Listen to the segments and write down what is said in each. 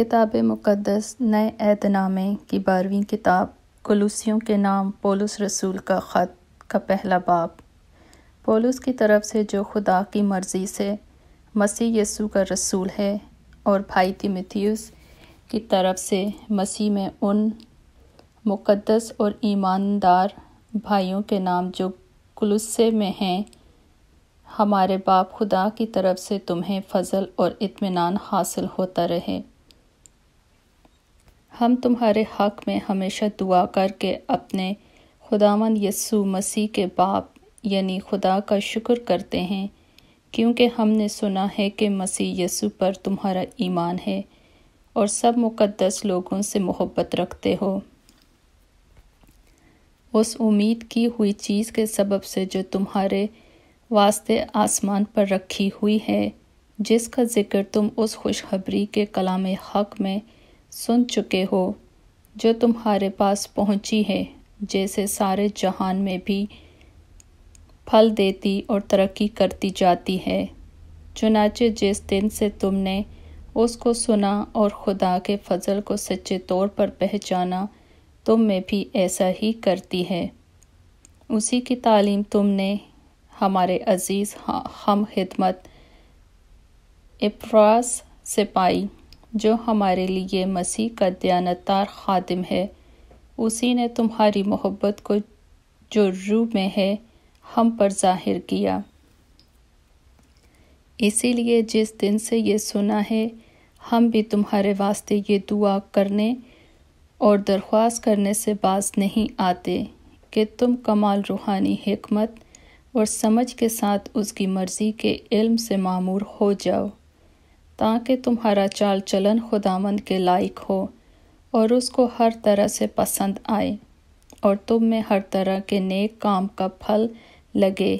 किताब मुक़दस नए ऐतनामे की बारहवीं किताब कुलूसियों के नाम पोलस रसूल का ख़त का पहला बाब पोलस की तरफ से जो खुदा की मर्ज़ी से मसीह यसु का रसूल है और भाई तिमिथियस की तरफ से मसीह में उन मुक़दस और ईमानदार भाइयों के नाम जो कुलुस्से में हैं हमारे बाप खुदा की तरफ से तुम्हें फ़जल और इत्मीनान हासिल होता रहे हम तुम्हारे हक़ में हमेशा दुआ करके अपने खुदावन यसु मसीह के बाप यानी खुदा का शुक्र करते हैं क्योंकि हमने सुना है कि मसीह यसु पर तुम्हारा ईमान है और सब मुकद्दस लोगों से मोहब्बत रखते हो उस उम्मीद की हुई चीज़ के सबब से जो तुम्हारे वास्ते आसमान पर रखी हुई है जिसका ज़िक्र तुम उस खुशखबरी के कलाम हक़ में सुन चुके हो जो तुम्हारे पास पहुंची है जैसे सारे जहान में भी फल देती और तरक्की करती जाती है चुनाचे जिस दिन से तुमने उसको सुना और खुदा के फजल को सच्चे तौर पर पहचाना तुम में भी ऐसा ही करती है उसी की तालीम तुमने हमारे अज़ीज़ हम खिदमत इफ्रास से पाई जो हमारे लिए मसीह का दयानतार खादिम है उसी ने तुम्हारी मोहब्बत को जो रू में है हम पर जाहिर किया इसीलिए जिस दिन से ये सुना है हम भी तुम्हारे वास्ते ये दुआ करने और दरख्वास्त करने से बाज नहीं आते कि तुम कमाल रूहानी हमत और समझ के साथ उसकी मर्ज़ी के इल्म से मामूर हो जाओ ताकि तुम्हारा चाल चलन खुदामंद के लायक हो और उसको हर तरह से पसंद आए और तुम में हर तरह के नेक काम का फल लगे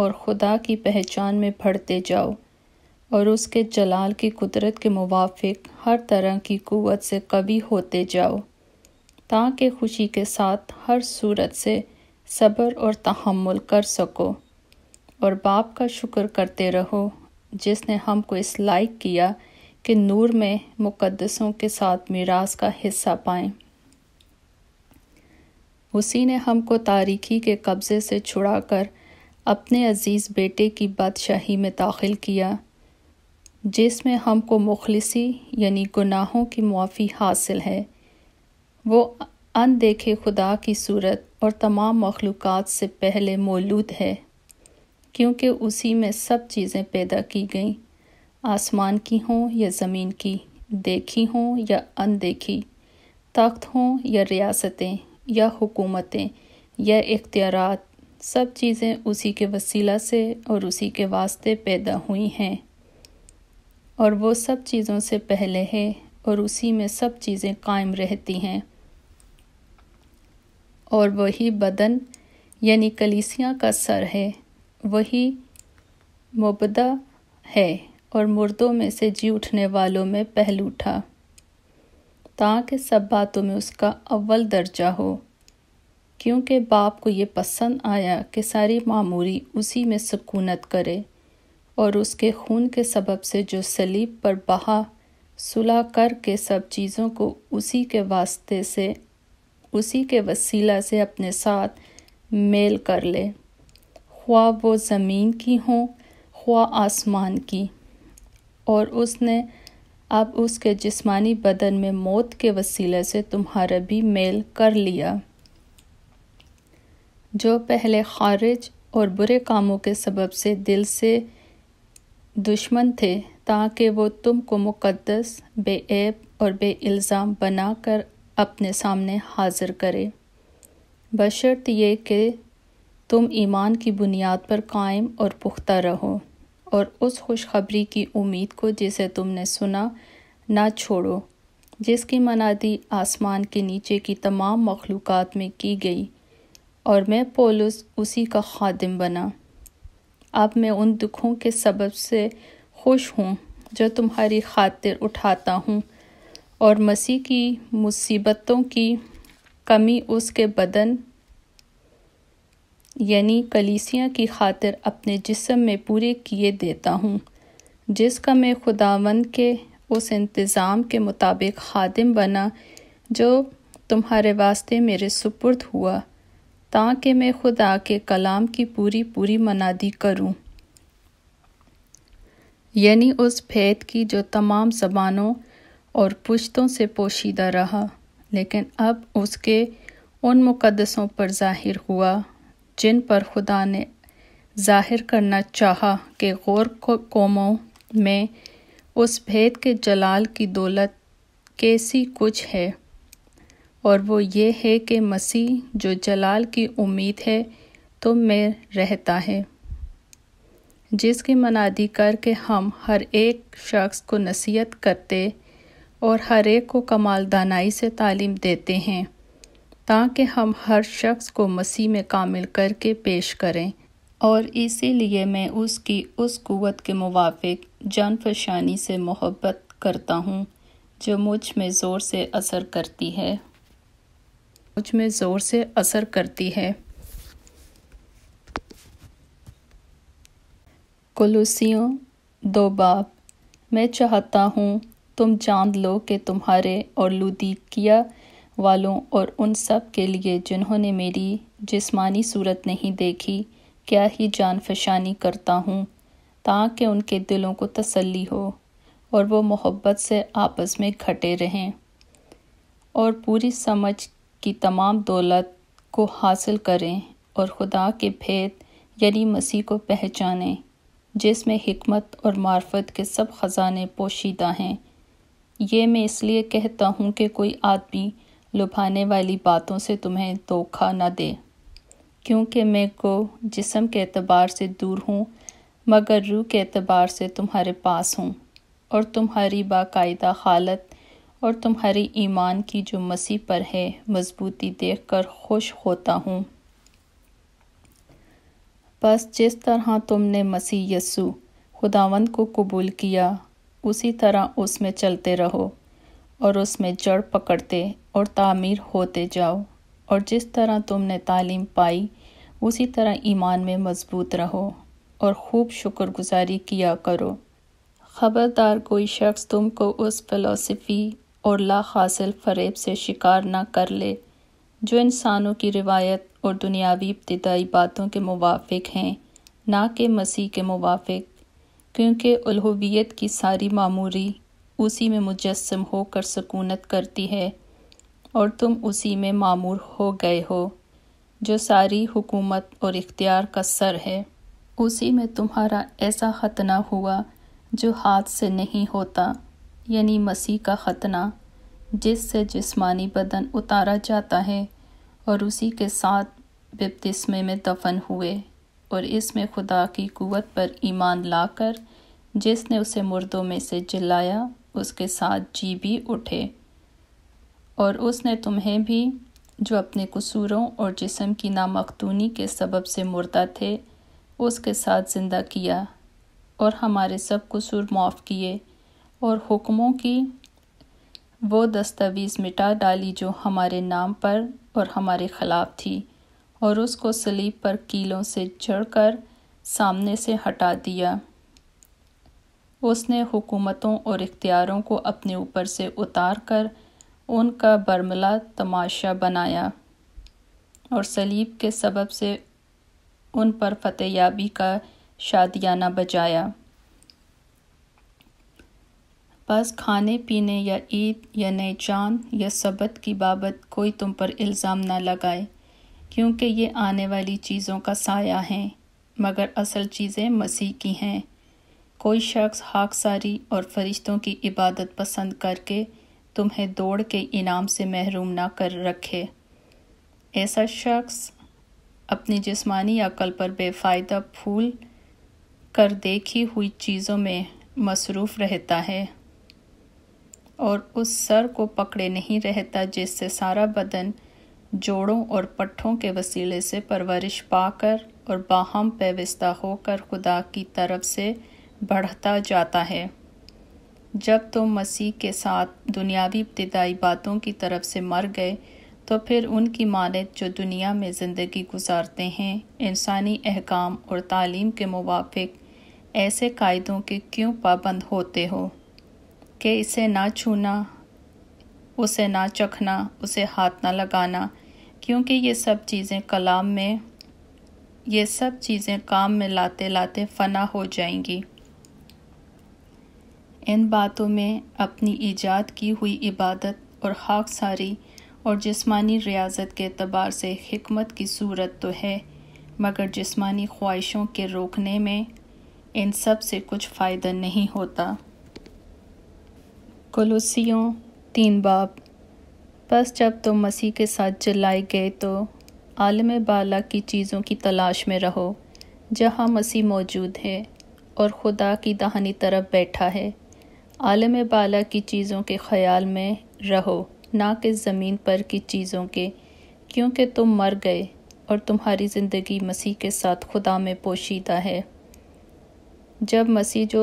और खुदा की पहचान में बढ़ते जाओ और उसके जलाल की कुदरत के मुवाफिक हर तरह की कुवत से कभी होते जाओ ताकि खुशी के साथ हर सूरत से सब्र और तहमुल कर सको और बाप का शुक्र करते रहो जिसने हमको इस लायक किया कि नूर में मुकदसों के साथ मीरास का हिस्सा पाएं उसी ने हमको तारीखी के कब्ज़े से छुड़ाकर अपने अज़ीज़ बेटे की बादशाही में दाखिल किया जिसमें हमको मुखलसी यानी गुनाहों की मुआफ़ी हासिल है वो अनदेखे खुदा की सूरत और तमाम मखलूक़ात से पहले मौलूद है क्योंकि उसी में सब चीज़ें पैदा की गईं आसमान की हों या ज़मीन की देखी हों या अनदेखी ताकत हों या रियासतें या हुकूमतें या इख्तियार सब चीज़ें उसी के वसीला से और उसी के वास्ते पैदा हुई हैं और वो सब चीज़ों से पहले है और उसी में सब चीज़ें कायम रहती हैं और वही बदन यानी कलीसिया का सर है वही मुबदा है और मुर्दों में से जी उठने वालों में पहल उठा ताकि सब बातों में उसका अव्वल दर्जा हो क्योंकि बाप को ये पसंद आया कि सारी मामूरी उसी में सकूनत करे और उसके खून के सबब से जो सलीब पर बहा सुलह करके सब चीज़ों को उसी के वास्ते से उसी के वसीला से अपने साथ मेल कर ले ख्वा वो ज़मीन की हों ख्वा आसमान की और उसने अब उसके जिस्मानी बदन में मौत के वसीले से तुम्हारा भी मेल कर लिया जो पहले खारिज और बुरे कामों के सबब से दिल से दुश्मन थे ताकि वो तुमको मुकद्दस बेऐब और इल्ज़ाम बनाकर अपने सामने हाजिर करे बशर्त ये कि तुम ईमान की बुनियाद पर कायम और पुख्ता रहो और उस खुशखबरी की उम्मीद को जिसे तुमने सुना ना छोड़ो जिसकी मनादी आसमान के नीचे की तमाम मखलूक़ में की गई और मैं पोलस उसी का खादिम बना अब मैं उन दुखों के सबब से खुश हूँ जो तुम्हारी खातिर उठाता हूँ और मसीह की मुसीबतों की कमी उसके बदन यानी कलीसिया की खातिर अपने जिसम में पूरे किए देता हूँ जिसका मैं खुदावंद के उस इंतज़ाम के मुताबिक खादिम बना जो तुम्हारे वास्ते मेरे सुपुर्द हुआ ताकि मैं खुदा के कलाम की पूरी पूरी मनादी करूं। यानी उस भेद की जो तमाम जबानों और पुश्तों से पोशीदा रहा लेकिन अब उसके उन मुकदसों पर जाहिर हुआ जिन पर खुदा ने जाहिर करना चाहा कि गौर कौमों में उस भेद के जलाल की दौलत कैसी कुछ है और वो ये है कि मसीह जो जलाल की उम्मीद है तुम तो में रहता है जिसकी मनादी करके हम हर एक शख्स को नसीहत करते और हर एक को कमाल दानाई से तालीम देते हैं ताकि हम हर शख्स को मसीह में कामिल करके पेश करें और इसीलिए मैं उसकी उस कुवत के मुवाफिक फशानी से मोहब्बत करता हूँ जो मुझ में ज़ोर से असर करती है मुझ में ज़ोर से असर करती है कुलूसियों दो बाप मैं चाहता हूँ तुम जान लो कि तुम्हारे और लुदीकिया वालों और उन सब के लिए जिन्होंने मेरी जिस्मानी सूरत नहीं देखी क्या ही जान फशानी करता हूँ ताकि उनके दिलों को तसल्ली हो और वो मोहब्बत से आपस में घटे रहें और पूरी समझ की तमाम दौलत को हासिल करें और खुदा के भेद यानी मसीह को पहचानें जिसमें हमत और मार्फत के सब ख़जाने पोशीदा हैं ये मैं इसलिए कहता हूँ कि कोई आदमी लुभाने वाली बातों से तुम्हें धोखा न दे क्योंकि मैं को जिसम के अतबार से दूर हूँ मगर रूह के अतबार से तुम्हारे पास हूँ और तुम्हारी बाकायदा हालत और तुम्हारी ईमान की जो मसीह पर है मजबूती देख कर खुश होता हूँ बस जिस तरह तुमने मसीह यसु खुदावंद को कबूल किया उसी तरह उसमें चलते रहो और उसमें जड़ पकड़ते और तामीर होते जाओ और जिस तरह तुमने तालीम पाई उसी तरह ईमान में मजबूत रहो और खूब शुक्रगुजारी किया करो ख़बरदार कोई शख्स तुमको उस फलोसफ़ी और ला हासिल फरेब से शिकार ना कर ले जो इंसानों की रिवायत और दुनियावी इब्तदाई बातों के मुवाफिक हैं ना कि मसीह के मुवाफिक क्योंकि उलहवियत की सारी मामूरी उसी में मुजस्म होकर सकूनत करती है और तुम उसी में मामूर हो गए हो जो सारी हुकूमत और इख्तियार का सर है उसी में तुम्हारा ऐसा ख़तना हुआ जो हाथ से नहीं होता यानी मसीह का ख़तना जिससे जिस्मानी बदन उतारा जाता है और उसी के साथ बपतिस्मे में दफन हुए और इसमें खुदा की कुवत पर ईमान लाकर जिसने उसे मुर्दों में से जिलाया उसके साथ जी भी उठे और उसने तुम्हें भी जो अपने कसूरों और जिसम की नामखतूनी के सबब से मुर्दा थे उसके साथ ज़िंदा किया और हमारे सब कसूर माफ़ किए और हुक्मों की वो दस्तावेज़ मिटा डाली जो हमारे नाम पर और हमारे ख़िलाफ़ थी और उसको सलीब पर कीलों से चढ़कर सामने से हटा दिया उसने हुकूमतों और इख्तियारों को अपने ऊपर से उतार कर उनका बर्मला तमाशा बनाया और सलीब के सबब से उन पर फतेह याबी का शादियाना बजाया बस खाने पीने या ईद या नए चाँद या सबत की बाबत कोई तुम पर इल्ज़ाम ना लगाए क्योंकि ये आने वाली चीज़ों का साया हैं मगर असल चीज़ें मसीह की हैं कोई शख्स हाकसारी और फरिश्तों की इबादत पसंद करके तुम्हें दौड़ के इनाम से महरूम ना कर रखे ऐसा शख्स अपनी जिस्मानी अकल पर बेफ़ायदा फूल कर देखी हुई चीज़ों में मसरूफ़ रहता है और उस सर को पकड़े नहीं रहता जिससे सारा बदन जोड़ों और पट्ठों के वसीले से परवरिश पाकर और बाहम पेवस्ता होकर खुदा की तरफ से बढ़ता जाता है जब तुम तो मसीह के साथ दुनियावी इब्तदाई बातों की तरफ से मर गए तो फिर उनकी मानद जो दुनिया में ज़िंदगी गुजारते हैं इंसानी अहकाम और तालीम के मुवाफिक ऐसे कायदों के क्यों पाबंद होते हो कि इसे ना छूना उसे ना चखना उसे हाथ ना लगाना क्योंकि ये सब चीज़ें कलाम में ये सब चीज़ें काम में लाते लाते फना हो जाएंगी इन बातों में अपनी ईजाद की हुई इबादत और खाक सारी और जिस्मानी रियाजत के अतबार से हमत की सूरत तो है मगर जिस्मानी ख्वाहिशों के रोकने में इन सब से कुछ फ़ायदा नहीं होता कुलूसियों तीन बाब बस जब तुम तो मसीह के साथ जलाए गए तो आलम बाला की चीज़ों की तलाश में रहो जहाँ मसीह मौजूद है और खुदा की दाहनी तरफ बैठा है आलम बाला की चीज़ों के ख्याल में रहो ना कि ज़मीन पर की चीज़ों के क्योंकि तुम मर गए और तुम्हारी ज़िंदगी मसीह के साथ खुदा में पोशीदा है जब मसीह जो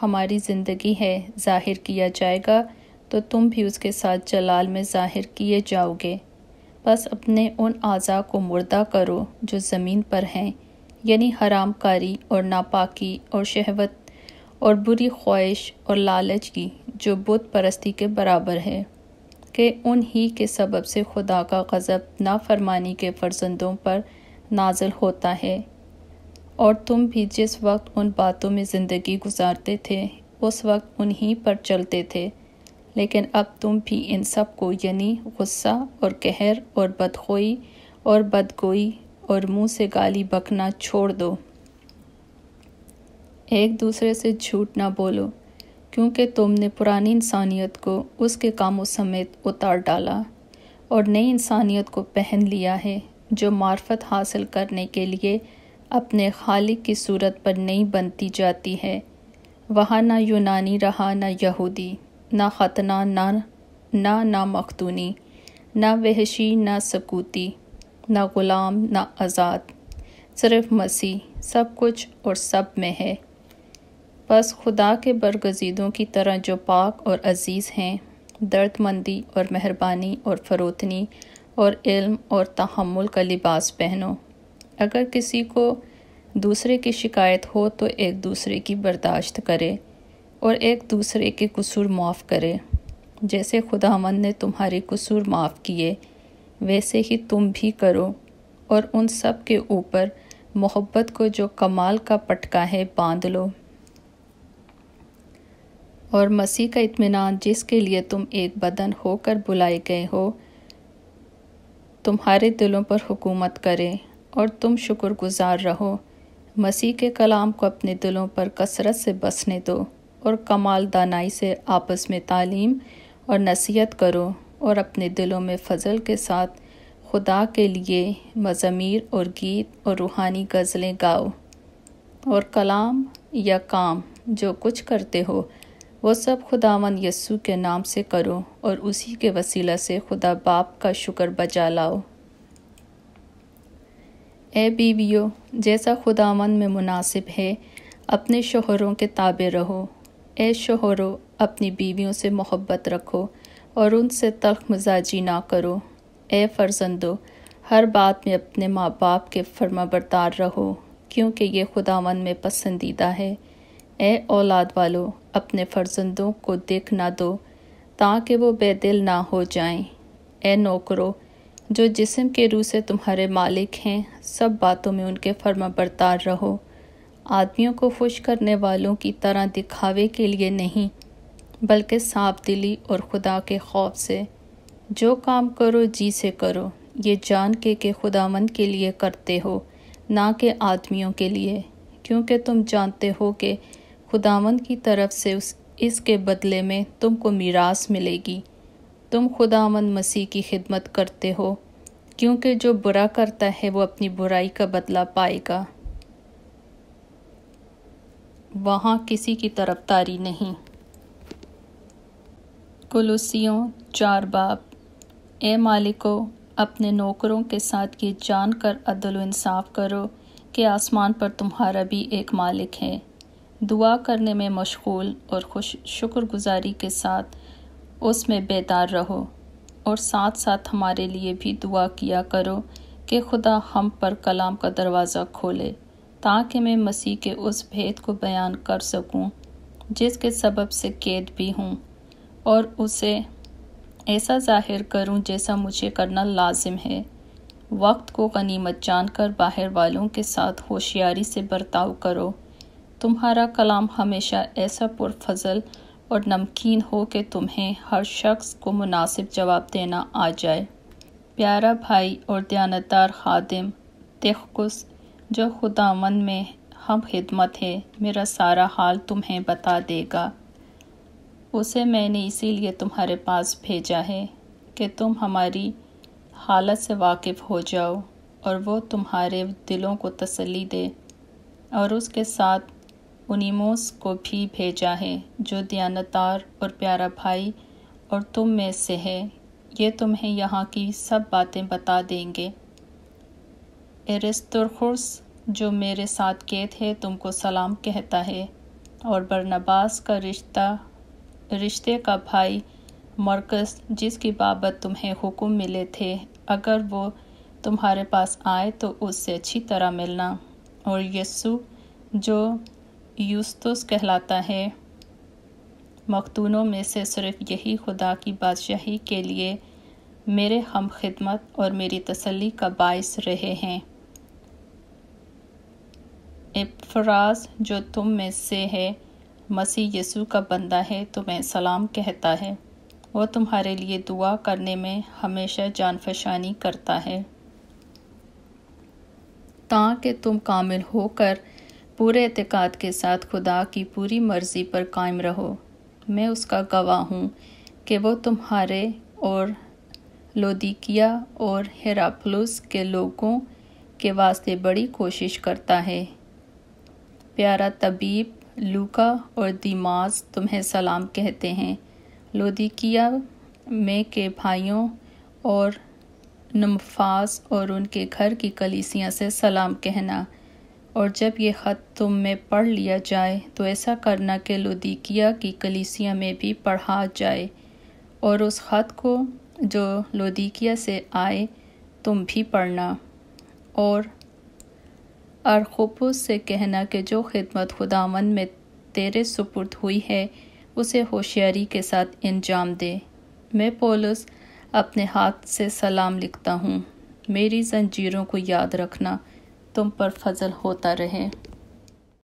हमारी ज़िंदगी है ज़ाहिर किया जाएगा तो तुम भी उसके साथ जलाल में ज़ाहिर किए जाओगे बस अपने उन आज़ा को मुर्दा करो जो ज़मीन पर हैं यानी हरामकारी और नापाकी और शहवत और बुरी ख्वाहिश और लालच की जो बुत परस्ती के बराबर है कि उन ही के सबब से खुदा का गज़ब नाफरमानी के फर्जंदों पर नाजल होता है और तुम भी जिस वक्त उन बातों में ज़िंदगी गुजारते थे उस वक्त उन्हीं पर चलते थे लेकिन अब तुम भी इन सब को यानी गुस्सा और कहर और बदखोई और बदगोई और मुंह से गाली बकना छोड़ दो एक दूसरे से झूठ ना बोलो क्योंकि तुमने पुरानी इंसानियत को उसके कामों समेत उतार डाला और नई इंसानियत को पहन लिया है जो मार्फत हासिल करने के लिए अपने खालिक की सूरत पर नहीं बनती जाती है वहाँ ना यूनानी रहा ना यहूदी ना खतना ना ना ना मखतूनी ना वहशी ना सकूती ना ग़ुलाम ना आज़ाद सिर्फ़ मसीह सब कुछ और सब में है बस खुदा के बरगजीदों की तरह जो पाक और अजीज़ हैं दर्दमंदी और मेहरबानी और फरोतनी और इल्म और तहमुल का लिबास पहनो अगर किसी को दूसरे की शिकायत हो तो एक दूसरे की बर्दाश्त करे और एक दूसरे के कसूर माफ़ करे जैसे मंद ने तुम्हारे कसूर माफ़ किए वैसे ही तुम भी करो और उन सब के ऊपर मोहब्बत को जो कमाल का पटका है बांध लो और मसीह का इत्मीनान जिसके लिए तुम एक बदन होकर बुलाए गए हो तुम्हारे दिलों पर हुकूमत करें और तुम शुक्रगुजार रहो मसीह के कलाम को अपने दिलों पर कसरत से बसने दो और कमाल दानाई से आपस में तालीम और नसीहत करो और अपने दिलों में फजल के साथ खुदा के लिए मज़मीर और गीत और रूहानी गज़लें गाओ और कलाम या काम जो कुछ करते हो वो सब खुदावन यस्सु के नाम से करो और उसी के वसीला से खुदा बाप का शुक्र बजा लाओ ए बीवियो जैसा खुदावन में मुनासिब है अपने शोहरों के ताबे रहो ए शोहरों अपनी बीवियों से मोहब्बत रखो और उनसे तख मिजाजी ना करो ए फर्जंदो हर बात में अपने माँ बाप के फर्माबरदार रहो क्योंकि ये खुदावन में पसंदीदा है ए औलाद वालों अपने फर्जंदों को देख ना दो ताकि वो बेदिल ना हो जाएं। ए नौकरो जो जिसम के रूह से तुम्हारे मालिक हैं सब बातों में उनके फर्मा बरतार रहो आदमियों को खुश करने वालों की तरह दिखावे के लिए नहीं बल्कि साफ दिली और खुदा के खौफ से जो काम करो जी से करो ये जान के के खुदामंद के लिए करते हो ना कि आदमियों के लिए क्योंकि तुम जानते हो कि खुदावन की तरफ से उस इसके बदले में तुमको मीरास मिलेगी तुम खुदावन मसीह की खिदमत करते हो क्योंकि जो बुरा करता है वो अपनी बुराई का बदला पाएगा वहाँ किसी की तरफदारी नहीं कुलूसियों चार बाप ए मालिको अपने नौकरों के साथ ये जान कर अदल इंसाफ करो कि आसमान पर तुम्हारा भी एक मालिक है दुआ करने में मशगूल और खुश शुक्रगुजारी के साथ उसमें बेदार रहो और साथ साथ हमारे लिए भी दुआ किया करो कि खुदा हम पर कलाम का दरवाज़ा खोले ताकि मैं मसीह के उस भेद को बयान कर सकूं जिसके सबब से कैद भी हूं और उसे ऐसा जाहिर करूं जैसा मुझे करना लाजिम है वक्त को गनीमत जानकर बाहर वालों के साथ होशियारी से बर्ताव करो तुम्हारा कलाम हमेशा ऐसा पुरफजल और नमकीन हो कि तुम्हें हर शख्स को मुनासिब जवाब देना आ जाए प्यारा भाई और दयानतदार खादिम तेखकुस जो खुदावन में हम खिदमत है मेरा सारा हाल तुम्हें बता देगा उसे मैंने इसीलिए तुम्हारे पास भेजा है कि तुम हमारी हालत से वाकिफ़ हो जाओ और वो तुम्हारे दिलों को तसली दे और उसके साथ उनीमोस को भी भेजा है जो दयानतार और प्यारा भाई और तुम में से है ये तुम्हें यहाँ की सब बातें बता देंगे एरिस्तुरखुर्स जो मेरे साथ कैद है तुमको सलाम कहता है और बरनबास का रिश्ता रिश्ते का भाई मरकस जिसकी बाबत तुम्हें हुक्म मिले थे अगर वो तुम्हारे पास आए तो उससे अच्छी तरह मिलना और यस्सु जो यूस्तुस कहलाता है मखतूनों में से सिर्फ यही खुदा की बादशाही के लिए मेरे हम खिदमत और मेरी तसल्ली का बायस रहे हैं इफ्राज जो तुम में से है मसीह यसु का बंदा है तुम्हें सलाम कहता है वो तुम्हारे लिए दुआ करने में हमेशा जानफशानी करता है ताकि तुम कामिल होकर पूरे एतकाद के साथ खुदा की पूरी मर्ज़ी पर कायम रहो मैं उसका गवाह हूँ कि वो तुम्हारे और लोदिकिया और हेराफलूस के लोगों के वास्ते बड़ी कोशिश करता है प्यारा तबीब लूका और दिमाज तुम्हें सलाम कहते हैं लोदिकिया में के भाइयों और नमफास और उनके घर की कलीसिया से सलाम कहना और जब ये ख़त तुम में पढ़ लिया जाए तो ऐसा करना कि लोदिकिया की कलीसिया में भी पढ़ा जाए और उस ख़त को जो लोदिकिया से आए तुम भी पढ़ना और अरखुपुस से कहना कि जो खिदमत खुदावन में तेरे सुपुर्द हुई है उसे होशियारी के साथ अंजाम दे मैं पोलस अपने हाथ से सलाम लिखता हूँ मेरी जंजीरों को याद रखना तुम पर फजल होता रहे